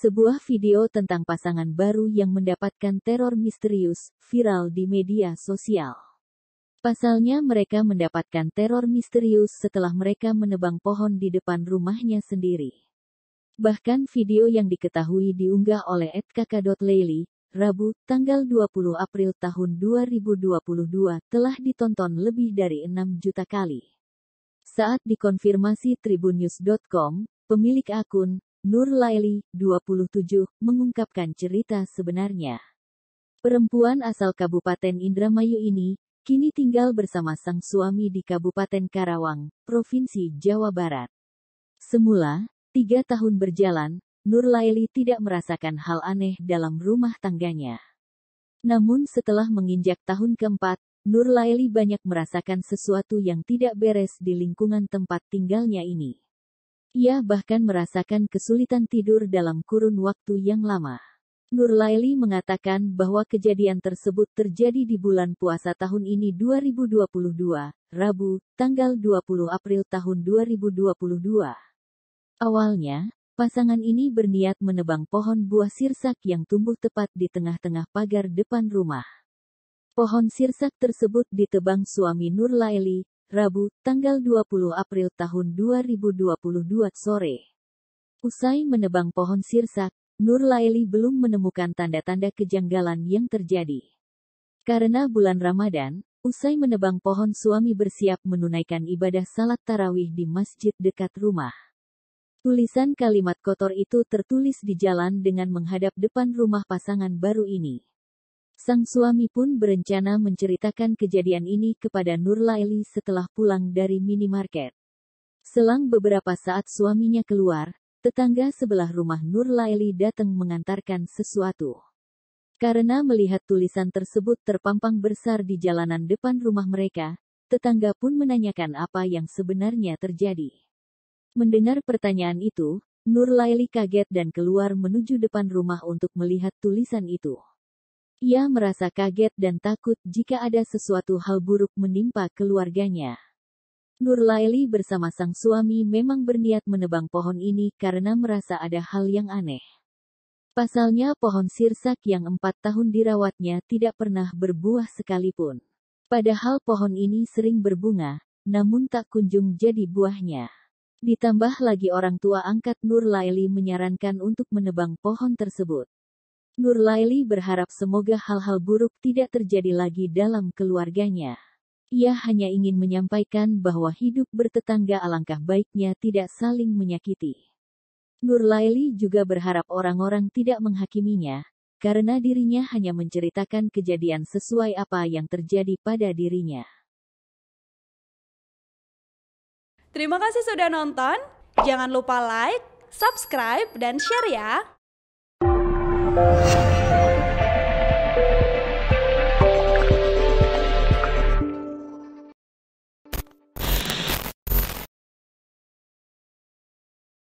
Sebuah video tentang pasangan baru yang mendapatkan teror misterius viral di media sosial. Pasalnya, mereka mendapatkan teror misterius setelah mereka menebang pohon di depan rumahnya sendiri. Bahkan video yang diketahui diunggah oleh @kakak.lely, Rabu, tanggal 20 April tahun 2022 telah ditonton lebih dari 6 juta kali. Saat dikonfirmasi tribunnews.com, pemilik akun, Nur Laili, 27, mengungkapkan cerita sebenarnya. Perempuan asal Kabupaten Indramayu ini, kini tinggal bersama sang suami di Kabupaten Karawang, Provinsi Jawa Barat. Semula, tiga tahun berjalan, Nur Laili tidak merasakan hal aneh dalam rumah tangganya. Namun setelah menginjak tahun keempat, Nur Laili banyak merasakan sesuatu yang tidak beres di lingkungan tempat tinggalnya ini. Ia bahkan merasakan kesulitan tidur dalam kurun waktu yang lama. Nur Laili mengatakan bahwa kejadian tersebut terjadi di bulan puasa tahun ini 2022, Rabu, tanggal 20 April tahun 2022. Awalnya, pasangan ini berniat menebang pohon buah sirsak yang tumbuh tepat di tengah-tengah pagar depan rumah. Pohon sirsak tersebut ditebang suami Nur Laili, Rabu, tanggal 20 April tahun 2022 sore. Usai menebang pohon sirsak, Nur Laili belum menemukan tanda-tanda kejanggalan yang terjadi. Karena bulan Ramadan, usai menebang pohon suami bersiap menunaikan ibadah salat tarawih di masjid dekat rumah. Tulisan kalimat kotor itu tertulis di jalan dengan menghadap depan rumah pasangan baru ini. Sang suami pun berencana menceritakan kejadian ini kepada Nur Laili setelah pulang dari minimarket. Selang beberapa saat suaminya keluar, tetangga sebelah rumah Nur Laili datang mengantarkan sesuatu. Karena melihat tulisan tersebut terpampang besar di jalanan depan rumah mereka, tetangga pun menanyakan apa yang sebenarnya terjadi. Mendengar pertanyaan itu, Nur Laili kaget dan keluar menuju depan rumah untuk melihat tulisan itu. Ia merasa kaget dan takut jika ada sesuatu hal buruk menimpa keluarganya. Nur Laili bersama sang suami memang berniat menebang pohon ini karena merasa ada hal yang aneh. Pasalnya pohon sirsak yang empat tahun dirawatnya tidak pernah berbuah sekalipun. Padahal pohon ini sering berbunga, namun tak kunjung jadi buahnya. Ditambah lagi orang tua angkat Nur Laili menyarankan untuk menebang pohon tersebut. Nur Laili berharap semoga hal-hal buruk tidak terjadi lagi dalam keluarganya. Ia hanya ingin menyampaikan bahwa hidup bertetangga alangkah baiknya tidak saling menyakiti. Nur Laili juga berharap orang-orang tidak menghakiminya, karena dirinya hanya menceritakan kejadian sesuai apa yang terjadi pada dirinya. Terima kasih sudah nonton. Jangan lupa like, subscribe, dan share ya. Música